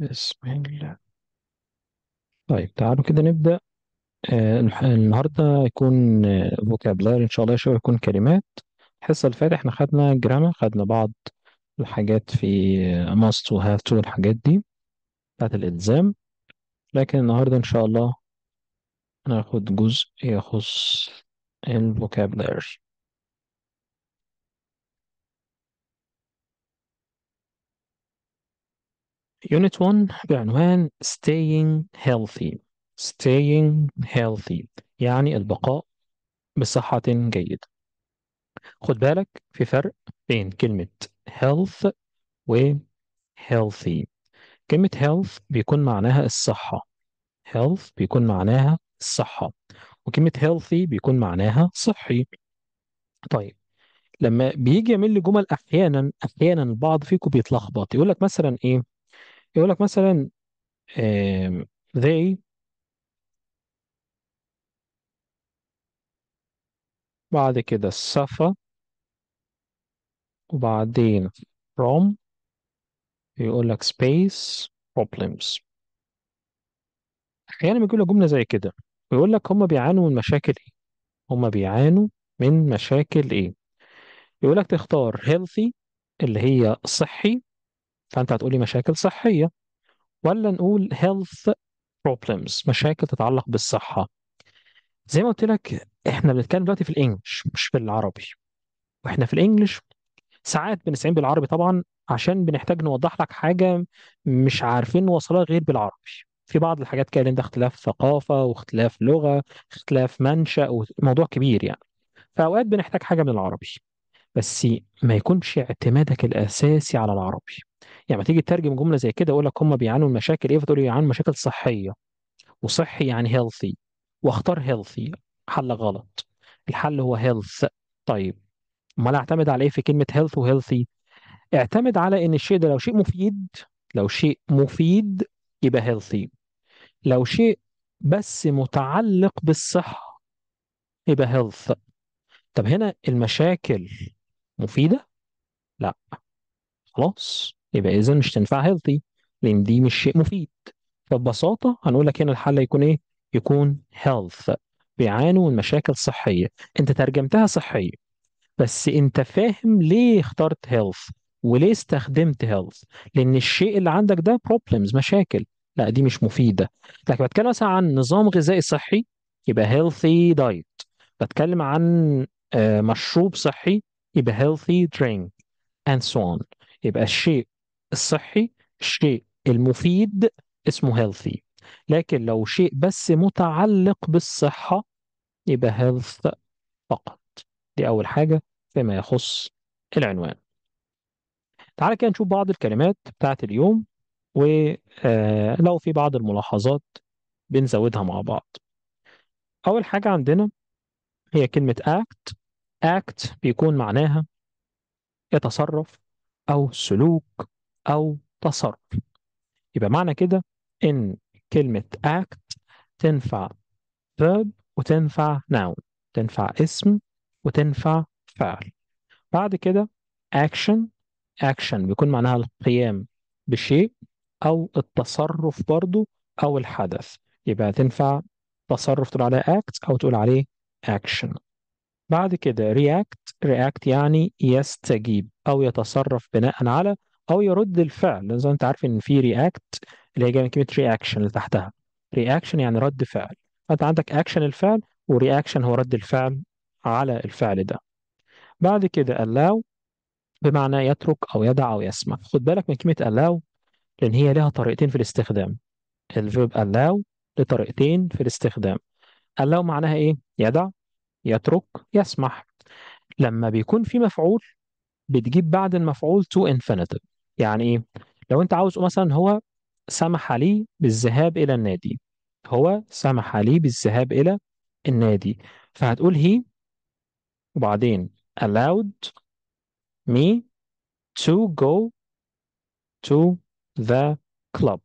بسم الله طيب تعالوا كده نبدأ آه، النهاردة هيكون فوكابلاير آه، إن شاء الله شوية يكون كلمات الحصة اللي فاتت إحنا خدنا جرامر خدنا بعض الحاجات في must و have to والحاجات دي بتاعت الإلزام لكن النهاردة إن شاء الله هناخد جزء يخص الفوكابلر يونت 1 بعنوان staying healthy staying healthy يعني البقاء بصحة جيدة خد بالك في فرق بين كلمة health و healthy كلمة health بيكون معناها الصحة health بيكون معناها الصحة وكلمة healthy بيكون معناها صحي طيب لما بيجي يعمل لي جمل احيانا احيانا البعض فيكم بيتلخبط يقول لك مثلا ايه يقول لك مثلا they إيه؟ بعد كده suffer وبعدين from يقول لك space problems احيانا بيجي لك جمله زي كده ويقول لك هم بيعانوا من مشاكل ايه هم بيعانوا من مشاكل ايه يقول لك تختار healthy اللي هي صحي فانت هتقولي مشاكل صحيه ولا نقول health problems مشاكل تتعلق بالصحه زي ما قلت لك احنا بنتكلم دلوقتي في الانجليش مش في العربي واحنا في الانجليش ساعات بنستعين بالعربي طبعا عشان بنحتاج نوضح لك حاجه مش عارفين نوصلها غير بالعربي في بعض الحاجات كده ده اختلاف ثقافه واختلاف لغه اختلاف منشا وموضوع كبير يعني فاوقات بنحتاج حاجه من العربي بس ما يكونش اعتمادك الأساسي على العربي يعني ما تيجي تترجم جملة زي كده اقول لك هم بيعانوا من مشاكل إيه فتقول لي يعانوا من مشاكل صحية وصحي يعني هيلثي واختار هيلثي حل غلط الحل هو هيلث طيب امال اعتمد على ايه في كلمه هيلث وهيلثي اعتمد على ان الشيء ده لو شيء مفيد لو شيء مفيد يبقى هيلثي لو شيء بس متعلق بالصحه يبقى هيلث طب هنا المشاكل مفيدة؟ لا خلاص يبقى إذا مش تنفع هيلثي لأن دي مش شيء مفيد فببساطة هنقول لك هنا الحل يكون إيه؟ يكون هيلث بيعانوا من مشاكل صحية أنت ترجمتها صحية بس أنت فاهم ليه اخترت هيلث وليه استخدمت هيلث لأن الشيء اللي عندك ده بروبلمز مشاكل لا دي مش مفيدة لكن بتكلم مثلا عن نظام غذائي صحي يبقى هيلثي دايت بتكلم عن آه، مشروب صحي يبقى healthy drink and so on يبقى الشيء الصحي الشيء المفيد اسمه healthy لكن لو شيء بس متعلق بالصحة يبقى health فقط دي أول حاجة فيما يخص العنوان تعالى كده نشوف بعض الكلمات بتاعت اليوم ولو آه، في بعض الملاحظات بنزودها مع بعض أول حاجة عندنا هي كلمة act act بيكون معناها يتصرف أو سلوك أو تصرف يبقى معنى كده إن كلمة act تنفع verb وتنفع noun تنفع اسم وتنفع فعل بعد كده action action بيكون معناها القيام بشيء أو التصرف برضو أو الحدث يبقى تنفع تصرف تقول عليه act أو تقول عليه action بعد كده react react يعني يستجيب أو يتصرف بناء على أو يرد الفعل زي ما أنت عارف إن في react اللي هي جايه من كلمة reaction اللي تحتها reaction يعني رد فعل فأنت عندك action الفعل ورياكشن هو رد الفعل على الفعل ده بعد كده allow بمعنى يترك أو يدع أو يسمع خد بالك من كلمة allow لأن هي لها طريقتين في الاستخدام الفيرب allow لطريقتين في الاستخدام allow معناها إيه؟ يدع يترك يسمح لما بيكون في مفعول بتجيب بعد المفعول تو infinitive يعني ايه لو انت عاوز مثلا هو سمح لي بالذهاب الى النادي هو سمح لي بالذهاب الى النادي فهتقول هي وبعدين allowed me to go to the club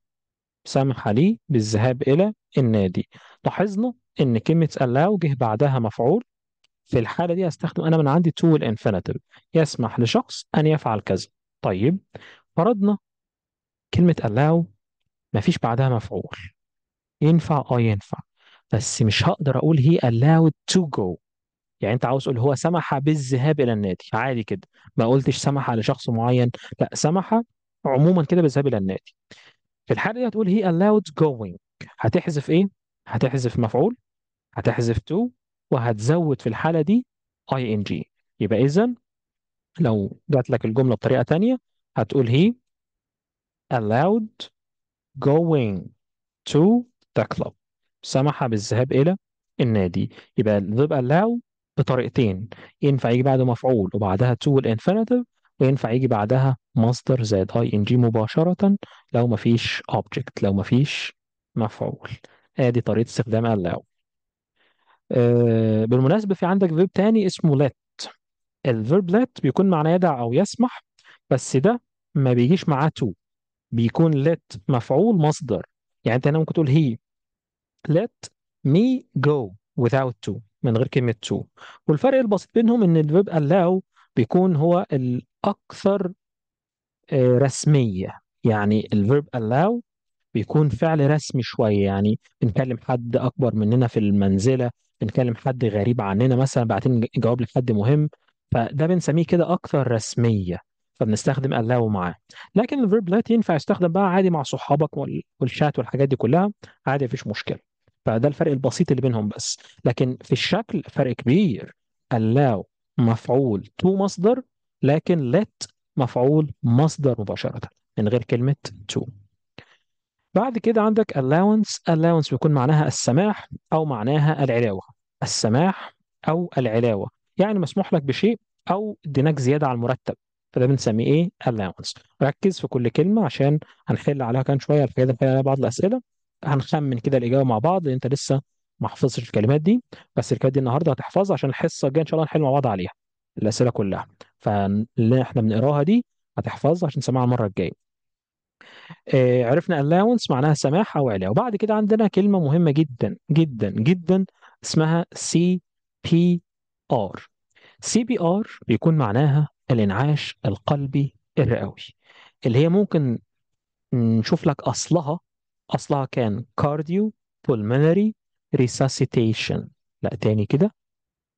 سمح لي بالذهاب إلى النادي لاحظنا ان كلمه allow جه بعدها مفعول في الحاله دي هستخدم انا من عندي تول الانفينيتيف يسمح لشخص ان يفعل كذا طيب فرضنا كلمه allow مفيش بعدها مفعول ينفع اه ينفع بس مش هقدر اقول هي allowed to go يعني انت عاوز تقول هو سمح بالذهاب الى النادي عادي كده ما قلتش سمح لشخص معين لا سمح عموما كده بالذهاب الى النادي في الحاله دي هتقول هي allowed going هتحذف ايه هتحذف مفعول هتحذف تو وهتزود في الحالة دي ing يبقى إذا لو جات لك الجملة بطريقة ثانيه هتقول هي allowed going to the club سمح بالذهاب إلى النادي يبقى الفيرب allow بطريقتين ينفع يجي بعده مفعول وبعدها to الانفينيتيف وينفع يجي بعدها مصدر زائد ing مباشرة لو مفيش object لو مفيش مفعول ادي آه، طريقة استخدام allow آه، بالمناسبة في عندك فيرب تاني اسمه let الفيرب let بيكون معناه يدع أو يسمح بس ده ما بيجيش معاه to بيكون let مفعول مصدر يعني أنت هنا ممكن تقول he let me go without to من غير كلمة to والفرق البسيط بينهم إن الفيرب allow بيكون هو الأكثر آه، رسمية يعني الفيرب allow بيكون فعل رسمي شوية يعني بنكلم حد أكبر مننا في المنزلة بنكلم حد غريب عننا مثلا بعتين جواب لحد مهم فده بنسميه كده اكثر رسميه فبنستخدم الله معاه لكن الفيرب لات ينفع يستخدم بقى عادي مع صحابك والشات والحاجات دي كلها عادي مفيش مشكله فده الفرق البسيط اللي بينهم بس لكن في الشكل فرق كبير الله مفعول تو مصدر لكن let مفعول مصدر مباشره من غير كلمه تو بعد كده عندك allowance allowance بيكون معناها السماح أو معناها العلاوة السماح أو العلاوة يعني مسموح لك بشيء أو اديناك زيادة على المرتب فده بنسميه إيه allowance ركز في كل كلمة عشان هنحل عليها كان شوية الحاجات نحل بعض الأسئلة هنخمن كده الإجابة مع بعض لأن أنت لسه ما حفظتش الكلمات دي بس الكلمات دي النهارده هتحفظها عشان الحصة الجاية إن شاء الله هنحل مع بعض عليها الأسئلة كلها فاللي احنا بنقراها دي هتحفظها عشان نسمعها المرة الجاية آه، عرفنا allowance معناها سماح أو علاوة وبعد كده عندنا كلمة مهمة جدا جدا جدا اسمها CPR CPR بيكون معناها الإنعاش القلبي الرئوي اللي هي ممكن نشوف لك أصلها أصلها كان كارديو pulmonary resuscitation لا تاني كده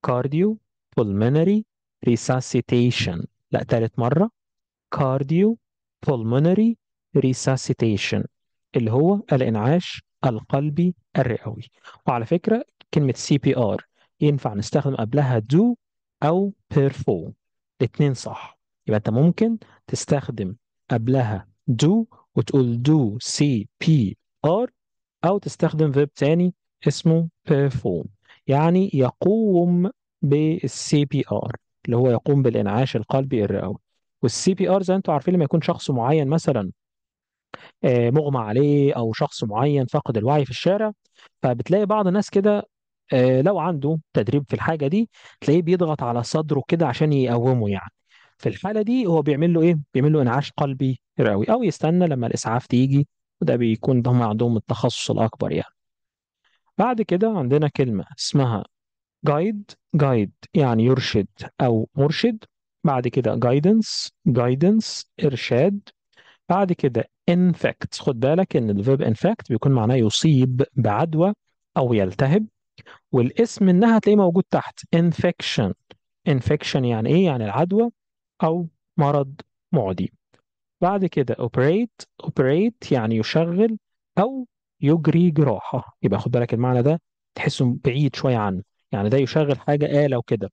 كارديو pulmonary resuscitation لا تالت مرة كارديو pulmonary resuscitation اللي هو الإنعاش القلبي الرئوي وعلى فكرة كلمة CPR ينفع نستخدم قبلها do أو perform الاثنين صح يبقى أنت ممكن تستخدم قبلها do وتقول do CPR أو تستخدم verb تاني اسمه perform يعني يقوم بالسي بي ار اللي هو يقوم بالانعاش القلبي الرئوي والسي بي ار زي انتم عارفين لما يكون شخص معين مثلا آه، مغمى عليه او شخص معين فقد الوعي في الشارع فبتلاقي بعض الناس كده آه، لو عنده تدريب في الحاجه دي تلاقيه بيضغط على صدره كده عشان يقومه يعني في الحاله دي هو بيعمل له ايه بيعمل له انعاش قلبي رئوي او يستنى لما الاسعاف تيجي وده بيكون هم عندهم التخصص الاكبر يعني بعد كده عندنا كلمه اسمها جايد جايد يعني يرشد او مرشد بعد كده جايدنس جايدنس ارشاد بعد كده infect خد بالك ان الفيرب infect بيكون معناه يصيب بعدوى او يلتهب والاسم منها هتلاقيه موجود تحت infection infection يعني ايه يعني العدوى او مرض معدي بعد كده operate operate يعني يشغل او يجري جراحه يبقى خد بالك المعنى ده تحسه بعيد شويه عنه يعني ده يشغل حاجه آلة وكده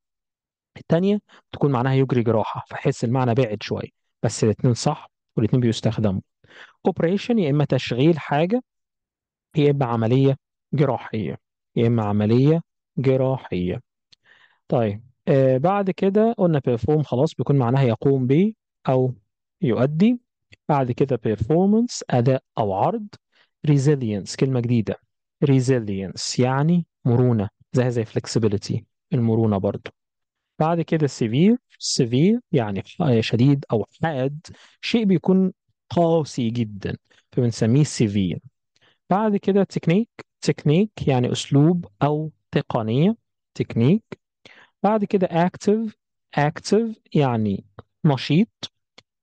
التانية تكون معناها يجري جراحة فحس المعنى بعد شوية بس الاتنين صح والاتنين بيستخدموا اوبريشن يا اما تشغيل حاجه يا اما عمليه جراحيه يا اما عمليه جراحيه طيب آه بعد كده قلنا بيرفورم خلاص بيكون معناها يقوم به او يؤدي بعد كده performance اداء او عرض ريزيلينس كلمه جديده ريزيلينس يعني مرونه زي زي فلكسبيليتي المرونه برضو بعد كده سيفير سيفير يعني شديد او حاد شيء بيكون قاسي جدا فبنسميه سيفير بعد كده تكنيك تكنيك يعني أسلوب أو تقنية تكنيك بعد كده اكتف اكتف يعني نشيط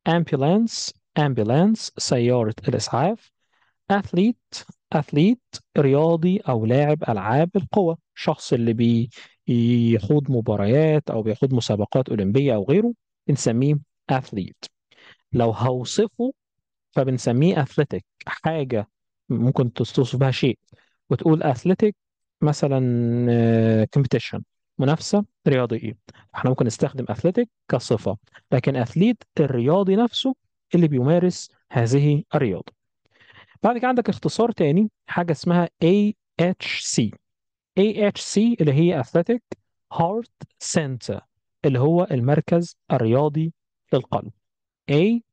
امبيلانس امبيلانس سيارة الإسعاف اثليت اثليت رياضي أو لاعب ألعاب القوى شخص اللي بيخوض مباريات أو بيخوض مسابقات أولمبية أو غيره بنسميه اثليت لو هوصفه فبنسميه اثليتيك حاجه ممكن تستوصف بها شيء وتقول اثليتيك مثلا كومبيتيشن آه، منافسه رياضيه احنا ممكن نستخدم اثليتيك كصفه لكن اثليت الرياضي نفسه اللي بيمارس هذه الرياضه بعد كده عندك اختصار تاني حاجه اسمها AHC AHC اللي هي Athletic Heart Center اللي هو المركز الرياضي للقلب AHC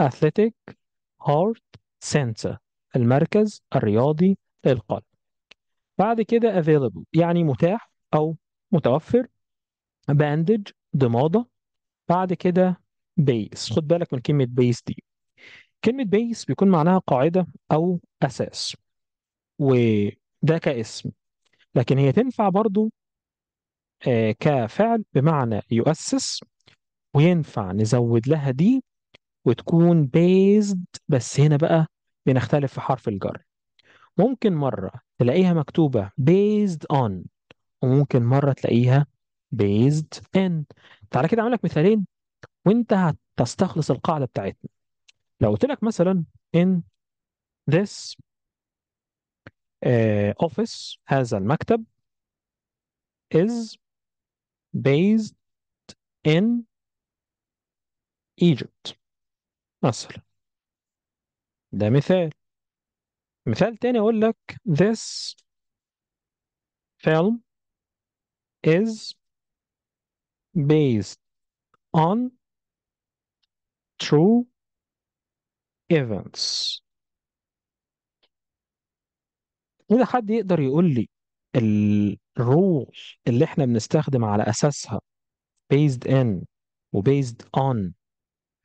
athletic heart center المركز الرياضي للقلب بعد كده available يعني متاح أو متوفر bandage ضمادة بعد كده base خد بالك من كلمة base دي كلمة base بيكون معناها قاعدة أو أساس وده كاسم لكن هي تنفع برضو آه، كفعل بمعنى يؤسس وينفع نزود لها دي وتكون based بس هنا بقى بنختلف في حرف الجر ممكن مرة تلاقيها مكتوبة based on وممكن مرة تلاقيها based in تعالى كده أعمل لك مثالين وأنت هتستخلص القاعدة بتاعتنا لو قلت لك مثلا in this آه، office هذا المكتب is based in Egypt مثلا ده مثال مثال تاني أقول لك this film is based on true events إذا حد يقدر يقول لي الرول اللي احنا بنستخدم على أساسها based in و based on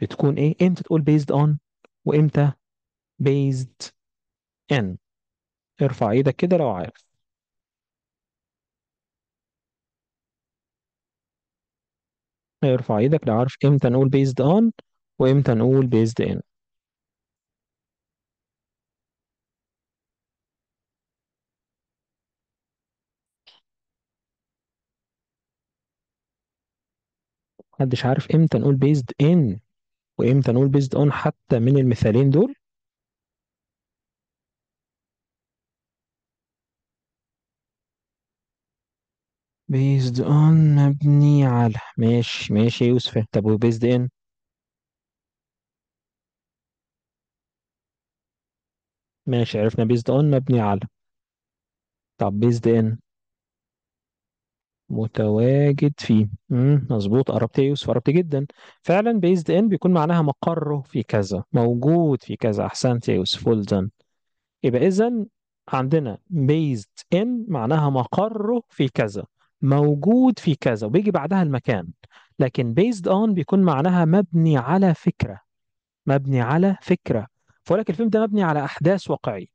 بتكون ايه امتى تقول based on وامتى based in ارفع ايدك كده لو عارف ارفع ايدك لو عارف امتى نقول based on وامتى نقول based in محدش عارف امتى نقول based in وامتى نقول بيزد اون حتى من المثالين دول بيزد اون مبني على ماشي ماشي يا يوسف طب وبيزد ان ماشي عرفنا بيزد اون مبني على طب بيزد ان متواجد فيه امم مظبوط قربت يا يوسف قربت جدا فعلا بيزد ان بيكون معناها مقره في كذا موجود في كذا احسنت يا يوسف فول done يبقى اذا عندنا بيزد ان معناها مقره في كذا موجود في كذا وبيجي بعدها المكان لكن بيزد اون بيكون معناها مبني على فكرة مبني على فكرة فولك الفيلم ده مبني على أحداث واقعية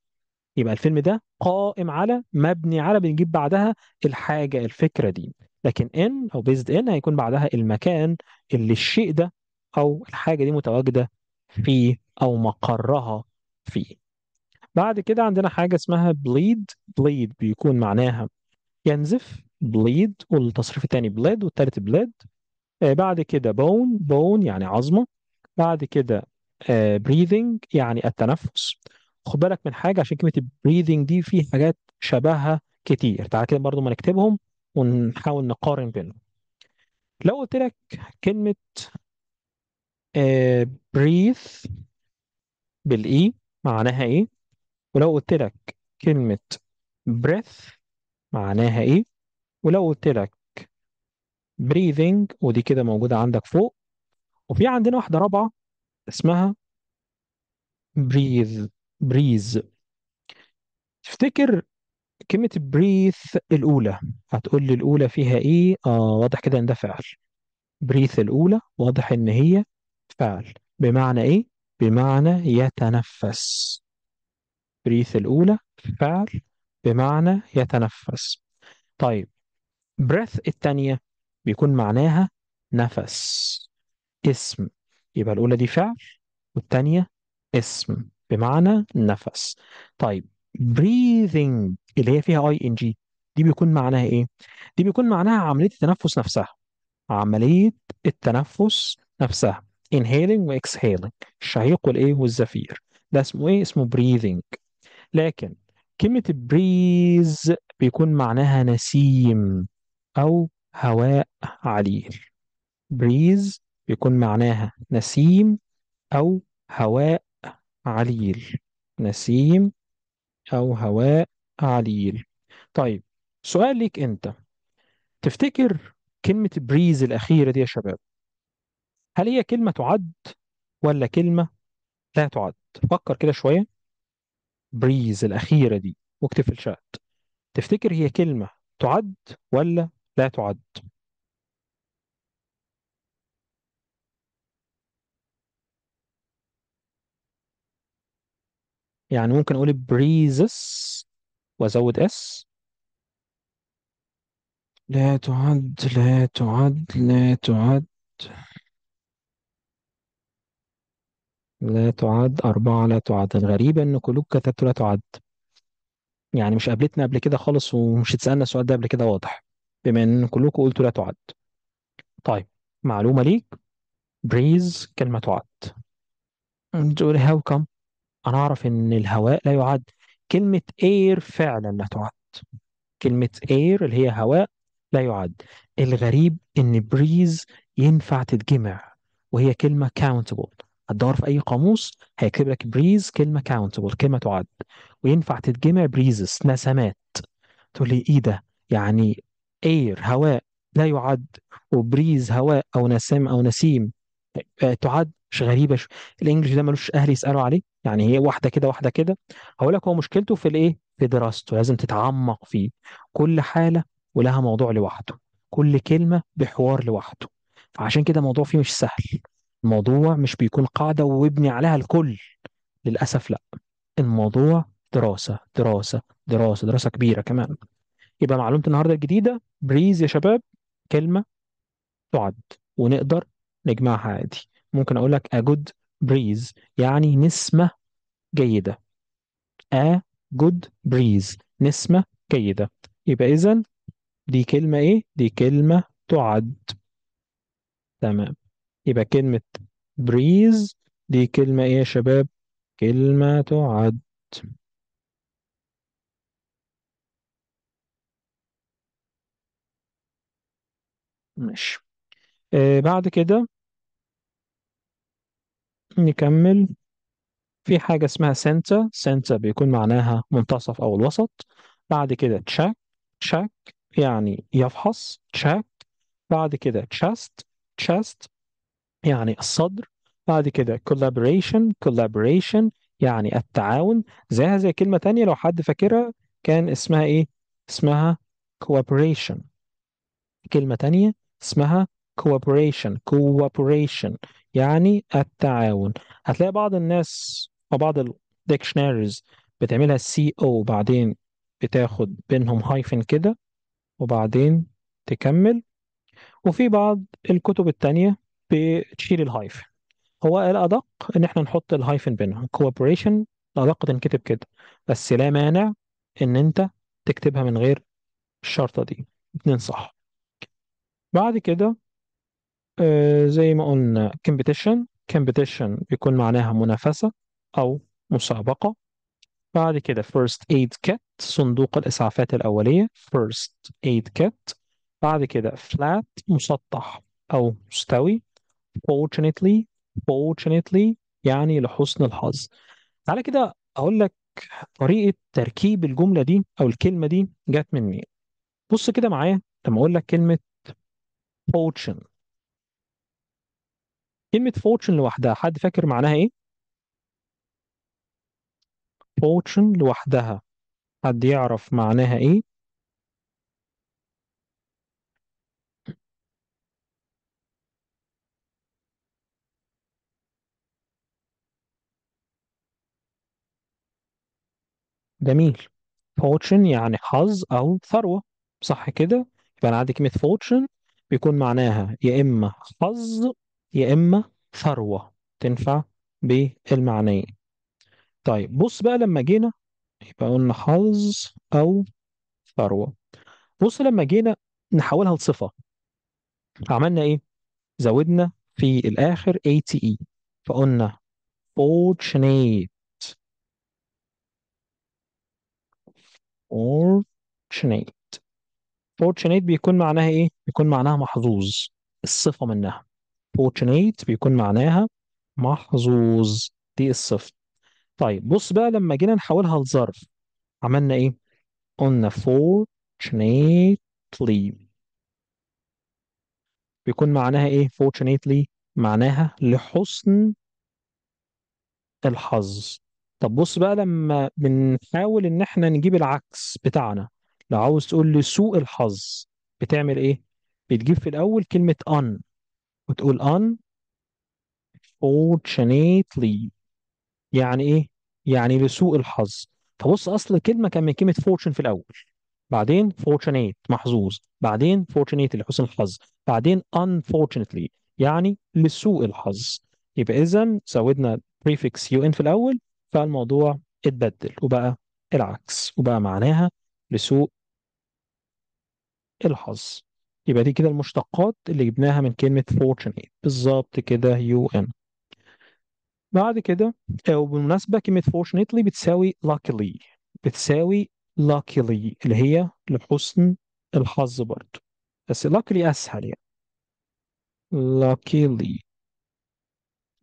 يبقى الفيلم ده قائم على مبني على بنجيب بعدها الحاجه الفكره دي لكن ان او بيزد ان هيكون بعدها المكان اللي الشيء ده او الحاجه دي متواجده فيه او مقرها فيه بعد كده عندنا حاجه اسمها بليد بليد بيكون معناها ينزف بليد والتصريف الثاني بليد والثالث بليد آه، بعد كده بون بون يعني عظمه بعد كده بريذنج آه، يعني التنفس خد بالك من حاجه عشان كلمه البريذنج دي في حاجات شبهها كتير تعالى كده برضو ما نكتبهم ونحاول نقارن بينهم لو قلت لك كلمه بريث آه، بالاي معناها ايه ولو قلت لك كلمه بريث معناها ايه ولو قلت لك breathing ودي كده موجودة عندك فوق وفي عندنا واحدة رابعة اسمها breathe بريز تفتكر كلمة بريث الأولى هتقول لي الأولى فيها إيه؟ آه واضح كده إن ده فعل بريث الأولى واضح إن هي فعل بمعنى إيه؟ بمعنى يتنفس بريث الأولى فعل بمعنى يتنفس طيب بريث الثانية بيكون معناها نفس اسم يبقى الأولى دي فعل والثانية اسم بمعنى نفس طيب breathing اللي هي فيها اي ان جي دي بيكون معناها ايه دي بيكون معناها عمليه التنفس نفسها عمليه التنفس نفسها inhaling و exhaling الشهيق والايه والزفير ده اسمه ايه اسمه breathing لكن كلمه بريز بيكون معناها نسيم او هواء عليل بريز بيكون معناها نسيم او هواء عليل نسيم أو هواء عليل طيب سؤال ليك أنت تفتكر كلمة بريز الأخيرة دي يا شباب هل هي كلمة تعد ولا كلمة لا تعد فكر كده شوية بريز الأخيرة دي واكتب في الشات تفتكر هي كلمة تعد ولا لا تعد يعني ممكن اقول بريزس وازود اس لا تعد لا تعد لا تعد لا تعد أربعة لا تعد الغريب إن كلوك كتبته لا تعد يعني مش قابلتنا قبل كده خالص ومش اتسألنا السؤال ده قبل كده واضح بما إن كلوك قلت لا تعد طيب معلومة ليك بريز كلمة تعد تقول هاو كم أنا أعرف إن الهواء لا يعد كلمة اير فعلا لا تعد كلمة اير اللي هي هواء لا يعد الغريب إن بريز ينفع تتجمع وهي كلمة countable هتدور في أي قاموس هيكتب لك بريز كلمة countable كلمة تعد وينفع تتجمع بريزس نسمات تقول لي إيه ده يعني اير هواء لا يعد وبريز هواء أو نسام أو نسيم آه، تعد مش غريبة الإنجليش ده ملوش أهل يسألوا عليه يعني هي واحده كده واحده كده هقول لك هو مشكلته في الايه في دراسته لازم تتعمق فيه كل حاله ولها موضوع لوحده كل كلمه بحوار لوحده فعشان كده الموضوع فيه مش سهل الموضوع مش بيكون قاعده ويبني عليها الكل للاسف لا الموضوع دراسه دراسه دراسه دراسه كبيره كمان يبقى معلومه النهارده الجديده بريز يا شباب كلمه تعد ونقدر نجمعها عادي ممكن اقول لك ا جود breeze يعني نسمة جيدة a good breeze نسمة جيدة يبقى إذا دي كلمة إيه؟ دي كلمة تعد تمام يبقى كلمة breeze دي كلمة إيه يا شباب؟ كلمة تعد ماشي آه بعد كده نكمل في حاجة اسمها سنتر سنتر بيكون معناها منتصف أو الوسط بعد كده تشاك تشاك يعني يفحص تشاك بعد كده تشاست تشاست يعني الصدر بعد كده collaboration collaboration يعني التعاون زيها زي كلمة تانية لو حد فاكرها كان اسمها ايه؟ اسمها cooperation كلمة تانية اسمها cooperation cooperation يعني التعاون هتلاقي بعض الناس وبعض الديكشناريز بتعملها سي او بعدين بتاخد بينهم هايفن كده وبعدين تكمل وفي بعض الكتب التانية بتشيل الهايفن هو الأدق إن إحنا نحط الهايفن بينهم كوبريشن الأدق تنكتب كده بس لا مانع إن أنت تكتبها من غير الشرطة دي اتنين صح بعد كده آه، زي ما قلنا competition competition بيكون معناها منافسة أو مسابقة بعد كده first aid kit صندوق الإسعافات الأولية first aid kit بعد كده flat مسطح أو مستوي fortunately fortunately يعني لحسن الحظ تعالى كده أقول لك طريقة تركيب الجملة دي أو الكلمة دي جت من مين بص كده معايا لما أقول لك كلمة fortune كلمة فورتشن لوحدها حد فاكر معناها ايه؟ فورتشن لوحدها حد يعرف معناها ايه؟ جميل فورتشن يعني حظ او ثروة صح كده؟ يبقى انا عندي كلمة فورتشن بيكون معناها يا اما حظ يا إما ثروة تنفع بالمعنيين طيب بص بقى لما جينا يبقى قلنا حظ أو ثروة بص لما جينا نحولها لصفة عملنا إيه؟ زودنا في الآخر ATE فقلنا fortunate fortunate fortunate بيكون معناها إيه؟ بيكون معناها محظوظ الصفة منها fortunate بيكون معناها محظوظ دي الصفة طيب بص بقى لما جينا نحولها لظرف عملنا ايه قلنا fortunately بيكون معناها ايه fortunately معناها لحسن الحظ طب بص بقى لما بنحاول ان احنا نجيب العكس بتاعنا لو عاوز تقول لسوء الحظ بتعمل ايه بتجيب في الاول كلمة ان وتقول unfortunately يعني ايه؟ يعني لسوء الحظ فبص اصل الكلمه كان من كلمه fortune في الاول بعدين fortunate محظوظ بعدين fortunate لحسن الحظ بعدين unfortunately يعني لسوء الحظ يبقى اذا زودنا prefix un في الاول فالموضوع اتبدل وبقى العكس وبقى معناها لسوء الحظ يبقى دي كده المشتقات اللي جبناها من كلمة fortunate بالظبط كده يو ان بعد كده آه، وبالمناسبة كلمة fortunately بتساوي luckily بتساوي luckily اللي هي لحسن الحظ برضه بس luckily أسهل يعني luckily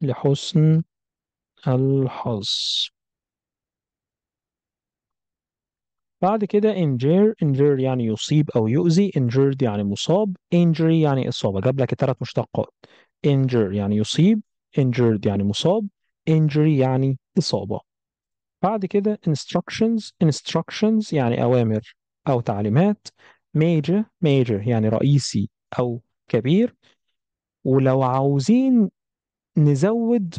لحسن الحظ بعد كده injure injure يعني يصيب أو يؤذي injured يعني مصاب injury يعني إصابة جاب لك الثلاث مشتقات injure يعني يصيب injured يعني مصاب injury يعني إصابة بعد كده instructions instructions يعني أوامر أو تعليمات major major يعني رئيسي أو كبير ولو عاوزين نزود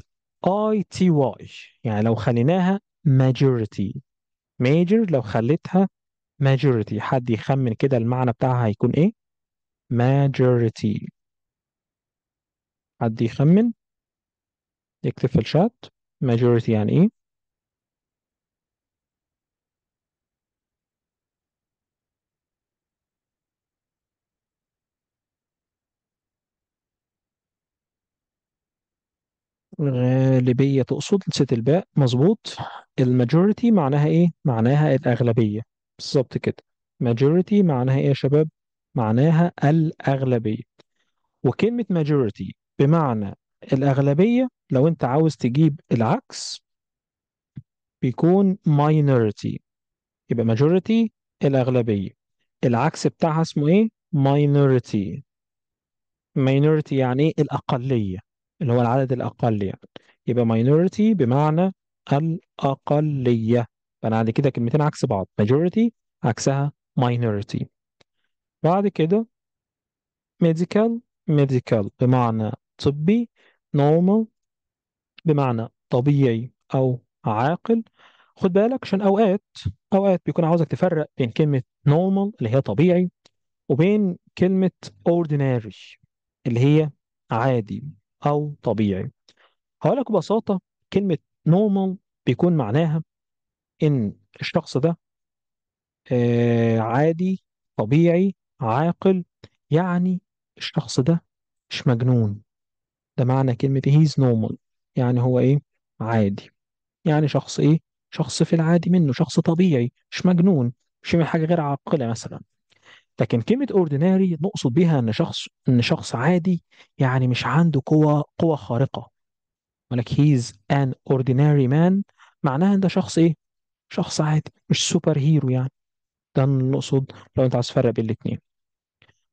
اي تي واي يعني لو خليناها majority major لو خليتها majority حد يخمن كده المعنى بتاعها هيكون ايه majority حد يخمن يكتب في الشات majority يعني ايه غالبية تقصد ست الباء مظبوط الماجوريتي معناها ايه؟ معناها الأغلبية بالظبط كده ماجوريتي معناها ايه يا شباب؟ معناها الأغلبية وكلمة ماجوريتي بمعنى الأغلبية لو أنت عاوز تجيب العكس بيكون minority يبقى majority الأغلبية العكس بتاعها اسمه ايه؟ minority minority يعني ايه الأقلية اللي هو العدد الأقل يعني يبقى minority بمعنى الأقلية فأنا عندي كده كلمتين عكس بعض majority عكسها minority بعد كده medical medical بمعنى طبي normal بمعنى طبيعي أو عاقل خد بالك عشان أوقات أوقات بيكون عاوزك تفرق بين كلمة normal اللي هي طبيعي وبين كلمة ordinary اللي هي عادي أو طبيعي هقول لك ببساطة كلمة normal بيكون معناها إن الشخص ده آه، عادي طبيعي عاقل يعني الشخص ده مش مجنون ده معنى كلمة he's normal يعني هو إيه عادي يعني شخص إيه شخص في العادي منه شخص طبيعي مش مجنون مش من حاجة غير عاقلة مثلا لكن كلمة اورديناري نقصد بها ان شخص ان شخص عادي يعني مش عنده قوة قوة خارقة ولك هيز ان ordinary man معناها ان ده شخص ايه؟ شخص عادي مش سوبر هيرو يعني ده نقصد لو انت عايز تفرق بين الاثنين.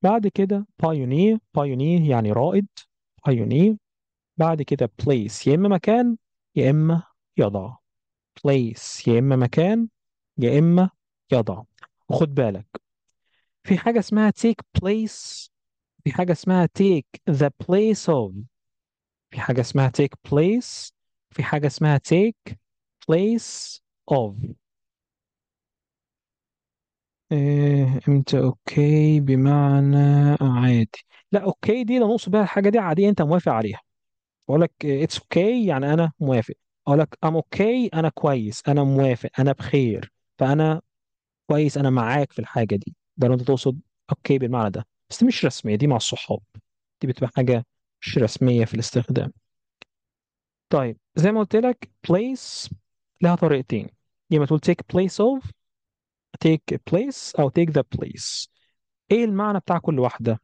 بعد كده بايونير بايونير يعني رائد بايونير بعد كده بليس يا اما مكان يا اما يضع بليس يا اما مكان يا اما يضع وخد بالك في حاجة اسمها take place في حاجة اسمها take the place of في حاجة اسمها take place في حاجة اسمها take place of إيه امتى اوكي بمعنى عادي لا اوكي دي لو نقصد بيها الحاجة دي عادية انت موافق عليها اقول لك اتس اوكي يعني انا موافق اقول لك ام اوكي انا كويس انا موافق انا بخير فانا كويس انا معاك في الحاجة دي ده لو انت تقصد اوكي بالمعنى ده بس مش رسمية دي مع الصحاب دي بتبقى حاجة مش رسمية في الاستخدام طيب زي ما قلت لك place لها طريقتين يا اما تقول take place of take place او take the place ايه المعنى بتاع كل واحدة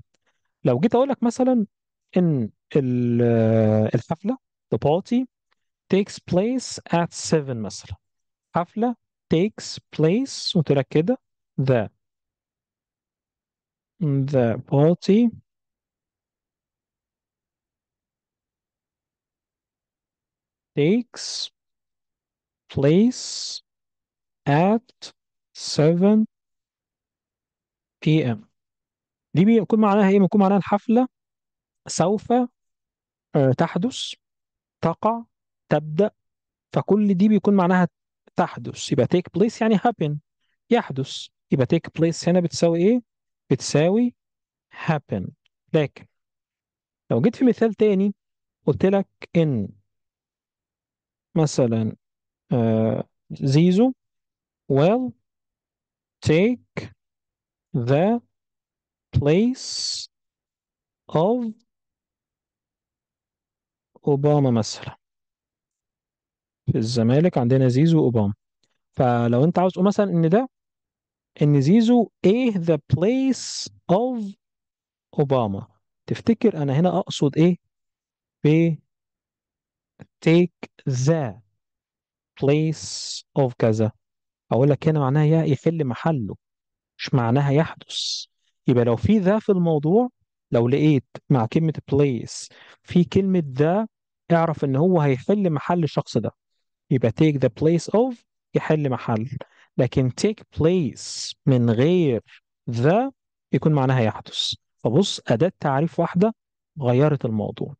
لو جيت اقول لك مثلا ان آه، الحفلة the party takes place at 7 مثلا حفلة takes place قلت لك كده the The party takes place at 7 p.m. دي بيكون معناها ايه؟ بيكون معناها الحفلة سوف آه، تحدث تقع تبدأ فكل دي بيكون معناها تحدث يبقى take place يعني happen يحدث يبقى take place هنا بتساوي ايه؟ بتساوي happen لكن لو جيت في مثال تاني قلت لك إن مثلا آه زيزو will take the place of أوباما مثلا في الزمالك عندنا زيزو وأوباما فلو أنت عاوز تقول مثلا إن ده ان زيزو ايه ذا بليس اوف اوباما تفتكر انا هنا اقصد ايه ب take the place of كذا اقول لك هنا معناها يا يحل محله مش معناها يحدث يبقى لو في ذا في الموضوع لو لقيت مع كلمة place في كلمة ذا اعرف ان هو هيحل محل الشخص ده يبقى take the place of يحل محل لكن take place من غير the يكون معناها يحدث فبص أداة تعريف واحدة غيرت الموضوع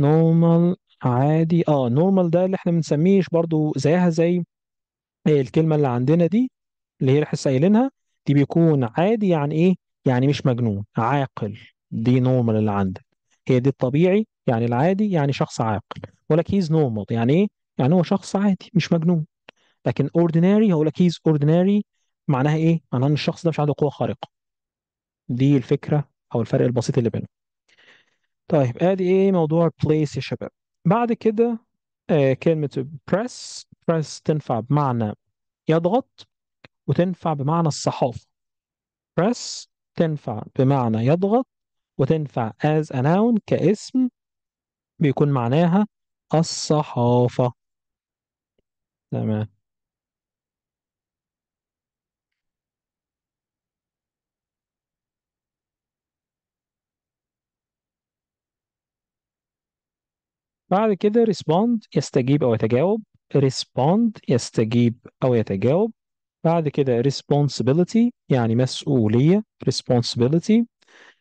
normal عادي اه normal ده اللي احنا بنسميهش برضو زيها زي الكلمة اللي عندنا دي اللي هي اللي احنا قايلينها دي بيكون عادي يعني ايه؟ يعني مش مجنون عاقل دي normal اللي عندك هي دي الطبيعي يعني العادي يعني شخص عاقل ولك هيز normal يعني ايه؟ يعني هو شخص عادي مش مجنون لكن ordinary هقول لك he's ordinary معناها ايه؟ معناها ان الشخص ده مش عنده قوة خارقة دي الفكرة او الفرق البسيط اللي بينهم طيب ادي ايه موضوع بليس يا شباب بعد كده آه كلمة بريس بريس تنفع بمعنى يضغط وتنفع بمعنى الصحافة بريس تنفع بمعنى يضغط وتنفع as a noun كاسم بيكون معناها الصحافة تمام بعد كده respond يستجيب أو يتجاوب respond يستجيب أو يتجاوب بعد كده responsibility يعني مسؤولية responsibility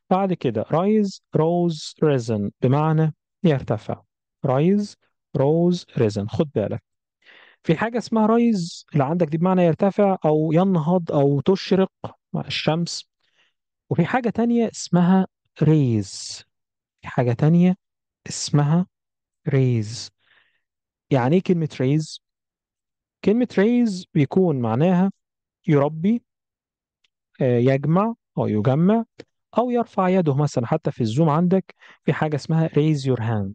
بعد كده rise rose risen بمعنى يرتفع rise rose risen خد بالك في حاجة اسمها رايز اللي عندك دي بمعنى يرتفع أو ينهض أو تشرق مع الشمس وفي حاجة تانية اسمها ريز في حاجة تانية اسمها ريز يعني ايه كلمة ريز؟ كلمة ريز بيكون معناها يربي آه، يجمع أو يجمع أو يرفع يده مثلا حتى في الزوم عندك في حاجة اسمها raise your hand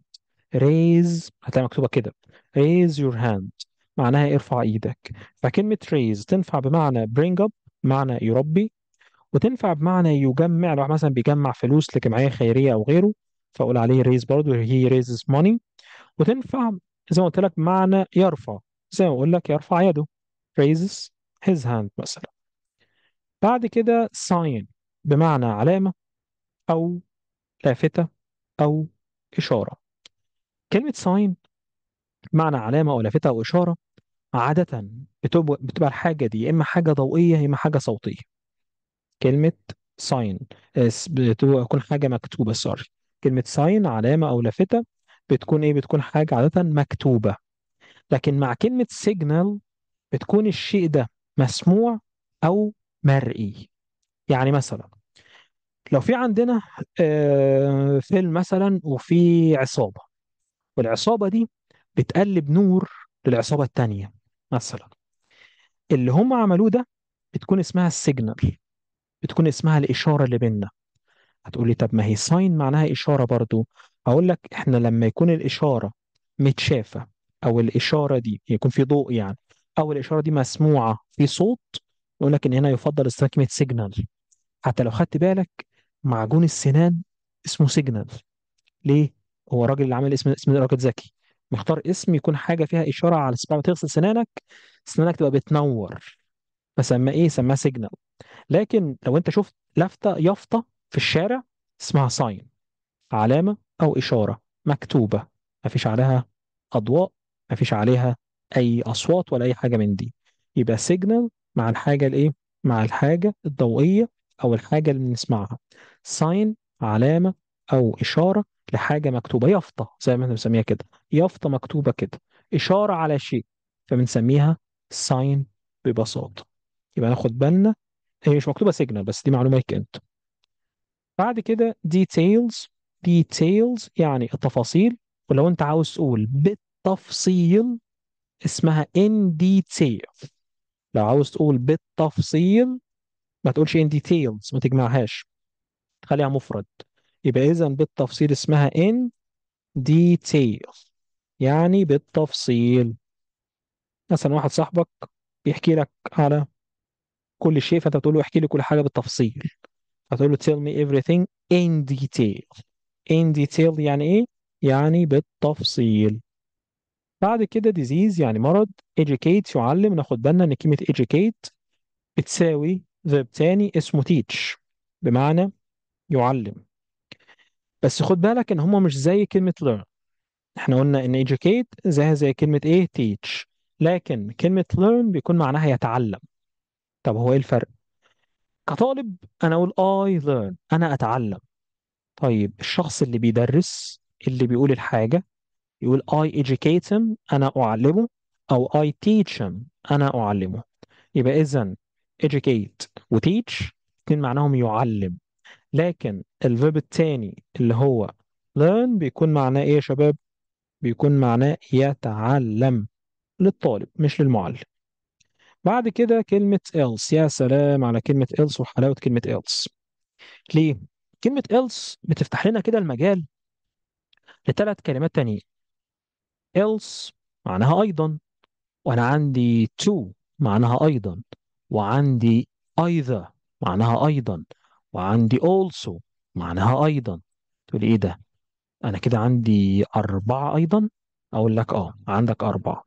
raise هتلاقي مكتوبة كده raise your hand معناها ارفع ايدك فكلمة raise تنفع بمعنى bring up معنى يربي وتنفع بمعنى يجمع لو مثلا بيجمع فلوس لجمعية خيرية أو غيره فأقول عليه raise برضه he raises money وتنفع زي ما قلت لك معنى يرفع زي ما اقول لك يرفع يده raises his hand مثلا بعد كده sign بمعنى علامة أو لافتة أو إشارة كلمة sign معنى علامة أو لافتة أو إشارة عادة بتبقى الحاجة دي يا إما حاجة ضوئية يا إما حاجة صوتية كلمة sign بتبقى كل حاجة مكتوبة سوري كلمة sign علامة أو لافتة بتكون إيه بتكون حاجة عادة مكتوبة لكن مع كلمة سيجنال بتكون الشيء ده مسموع أو مرئي يعني مثلا لو في عندنا آه، فيلم مثلا وفي عصابة والعصابة دي بتقلب نور للعصابة التانية مثلا اللي هم عملوه ده بتكون اسمها السيجنال بتكون اسمها الإشارة اللي بيننا هتقولي طب ما هي ساين معناها إشارة برضو أقول لك إحنا لما يكون الإشارة متشافة أو الإشارة دي يكون في ضوء يعني أو الإشارة دي مسموعة في صوت يقول لك إن هنا يفضل استخدام كلمة سيجنال حتى لو خدت بالك معجون السنان اسمه سيجنال ليه؟ هو الراجل اللي عامل اسم اسم راجل ذكي مختار اسم يكون حاجه فيها اشاره على بعد تغسل سنانك سنانك تبقى بتنور فسمى ايه؟ سماه سيجنال لكن لو انت شفت لافته يافطه في الشارع اسمها ساين علامه أو إشارة مكتوبة ما فيش عليها أضواء ما فيش عليها أي أصوات ولا أي حاجة من دي يبقى سيجنال مع الحاجة الإيه؟ مع الحاجة الضوئية أو الحاجة اللي بنسمعها ساين علامة أو إشارة لحاجة مكتوبة يافطة زي ما احنا بنسميها كده يافطة مكتوبة كده إشارة على شيء فبنسميها ساين ببساطة يبقى ناخد بالنا هي مش مكتوبة سيجنال بس دي معلومة ليك أنت بعد كده ديتيلز details يعني التفاصيل ولو انت عاوز تقول بالتفصيل اسمها in detail لو عاوز تقول بالتفصيل ما تقولش in details ما تجمعهاش خليها مفرد يبقى اذا بالتفصيل اسمها in detail يعني بالتفصيل مثلا واحد صاحبك بيحكي لك على كل شيء فانت بتقول له احكي لي كل حاجه بالتفصيل هتقول له tell me everything in detail in detail يعني ايه؟ يعني بالتفصيل بعد كده disease يعني مرض educate يعلم ناخد بالنا ان كلمة educate بتساوي verb تاني اسمه teach بمعنى يعلم بس خد بالك ان هما مش زي كلمة learn احنا قلنا ان educate زيها زي كلمة ايه teach لكن كلمة learn بيكون معناها يتعلم طب هو ايه الفرق؟ كطالب انا اقول I learn انا اتعلم طيب الشخص اللي بيدرس اللي بيقول الحاجة يقول I educate him أنا أعلمه أو I teach him أنا أعلمه يبقى إذا educate و teach معناهم يعلم لكن الفيرب التاني اللي هو learn بيكون معناه إيه يا شباب؟ بيكون معناه يتعلم للطالب مش للمعلم بعد كده كلمة else يا سلام على كلمة else وحلاوة كلمة else ليه؟ كلمة else بتفتح لنا كده المجال لثلاث كلمات تانية else معناها أيضا وأنا عندي to معناها أيضا وعندي either معناها أيضا وعندي also معناها أيضا تقول إيه ده؟ أنا كده عندي أربعة أيضا؟ أقول لك أه عندك أربعة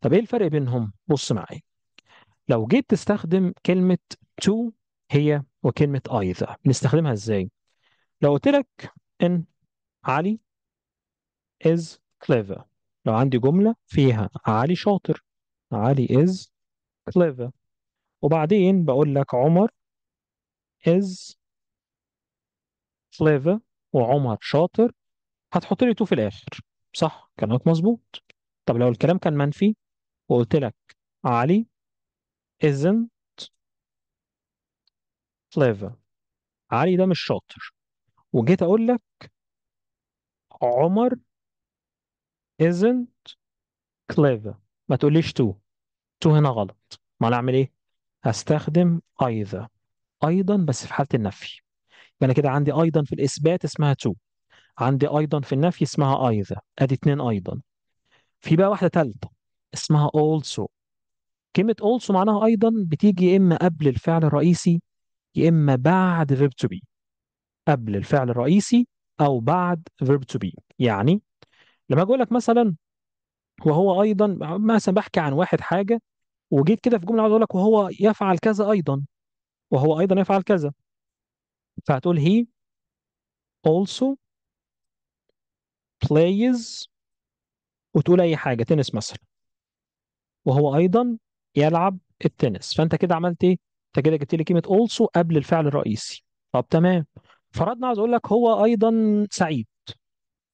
طب إيه الفرق بينهم؟ بص معايا لو جيت تستخدم كلمة to هي وكلمة either بنستخدمها إزاي؟ لو قلت لك ان علي is clever لو عندي جملة فيها علي شاطر علي is clever وبعدين بقول لك عمر is clever وعمر شاطر هتحط لي تو في الآخر صح كلامك مظبوط طب لو الكلام كان منفي وقلت لك علي isn't clever علي ده مش شاطر وجيت اقول لك عمر isn't clever ما تقوليش تو تو هنا غلط ما انا اعمل ايه هستخدم either ايضا بس في حاله النفي يبقى يعني انا كده عندي ايضا في الاثبات اسمها تو عندي ايضا في النفي اسمها either ادي اتنين ايضا في بقى واحده ثالثه اسمها also كلمه also معناها ايضا بتيجي يا اما قبل الفعل الرئيسي يا اما بعد verb to be قبل الفعل الرئيسي او بعد verb to be يعني لما اجي اقول لك مثلا وهو ايضا مثلا بحكي عن واحد حاجه وجيت كده في جمله عاوز اقول لك وهو يفعل كذا ايضا وهو ايضا يفعل كذا فهتقول he also plays وتقول اي حاجه تنس مثلا وهو ايضا يلعب التنس فانت كده عملت ايه انت كده جبت لي كلمه also قبل الفعل الرئيسي طب تمام فردنا عاوز اقول لك هو ايضا سعيد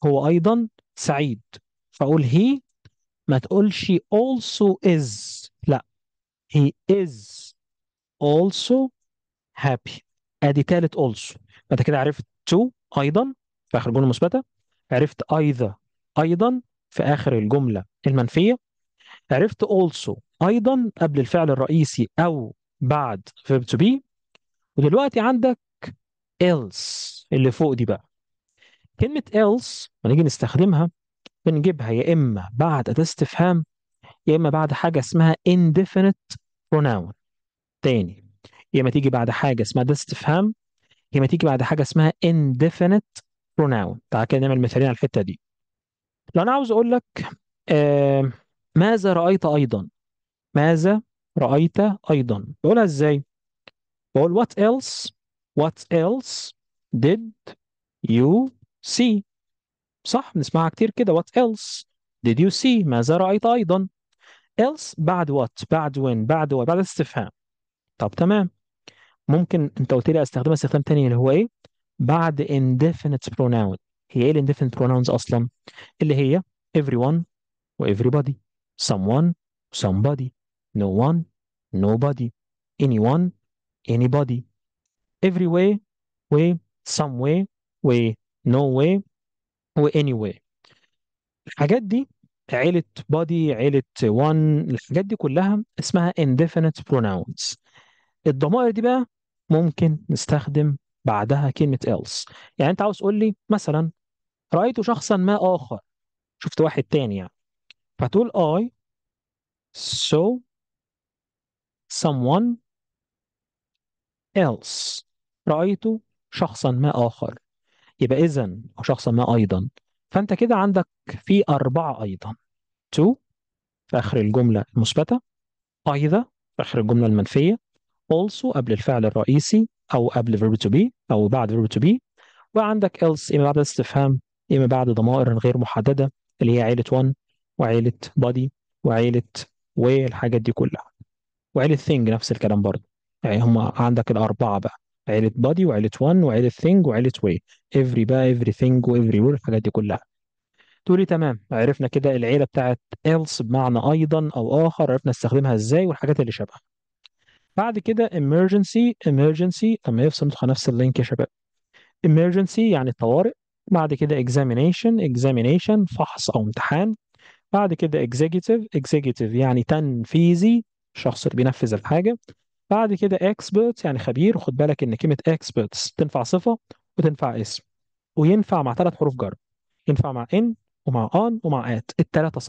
هو ايضا سعيد فاقول هي ما تقولش also is لا he is also happy ادي ثالث also انت كده عرفت to ايضا في اخر الجمله المثبته عرفت either ايضا في اخر الجمله المنفيه عرفت also ايضا قبل الفعل الرئيسي او بعد verb to be ودلوقتي عندك else اللي فوق دي بقى كلمة else لما نيجي نستخدمها بنجيبها يا إما بعد أداة استفهام يا إما بعد حاجة اسمها indefinite pronoun تاني يا إما تيجي بعد حاجة اسمها أداة استفهام يا إما تيجي بعد حاجة اسمها indefinite pronoun تعال كده نعمل مثالين على الحتة دي لو أنا عاوز أقول لك آه ماذا رأيت أيضا ماذا رأيت أيضا بقولها إزاي؟ بقول what else What else did you see صح بنسمعها كتير كده what else did you see ماذا رأيت أيضا else بعد what بعد when بعد و بعد استفهام طب تمام ممكن انت قلت لي استخدمها استخدام تاني اللي هو ايه بعد indefinite pronoun هي ايه indefinite pronouns اصلا اللي هي everyone و everybody someone somebody no one nobody anyone anybody every way و some way و no way و anyway الحاجات دي عيلة body عيلة one الحاجات دي كلها اسمها indefinite pronouns الضمائر دي بقى ممكن نستخدم بعدها كلمة else يعني انت عاوز تقول لي مثلا رأيت شخصا ما آخر شفت واحد تاني يعني فتقول I saw someone else رأيت شخصا ما آخر يبقى إذا أو شخصا ما أيضا فأنت كده عندك في أربعة أيضا تو في آخر الجملة المثبتة أيضا في آخر الجملة المنفية also قبل الفعل الرئيسي أو قبل verb to be أو بعد verb to be وعندك else إما بعد استفهام إما بعد ضمائر غير محددة اللي هي عيلة one وعيلة body وعيلة والحاجات دي كلها وعيلة thing نفس الكلام برضه يعني هم عندك الأربعة بقى عيله بادي وعيله وان وعيله ثينج وعيله وي افري بقى افري ثينج وافري وير الحاجات دي كلها تقولي تمام عرفنا كده العيله بتاعت else بمعنى ايضا او اخر عرفنا نستخدمها ازاي والحاجات اللي شبهها بعد كده emergency emergency طب ما يفصل ندخل نفس اللينك يا شباب emergency يعني الطوارئ بعد كده examination examination فحص او امتحان بعد كده executive executive يعني تنفيذي شخص اللي بينفذ الحاجه بعد كده اكسبرتس يعني خبير وخد بالك ان كلمه اكسبرتس تنفع صفه وتنفع اسم وينفع مع ثلاث حروف جر ينفع مع ان ومع ان ومع ات الثلاثه صح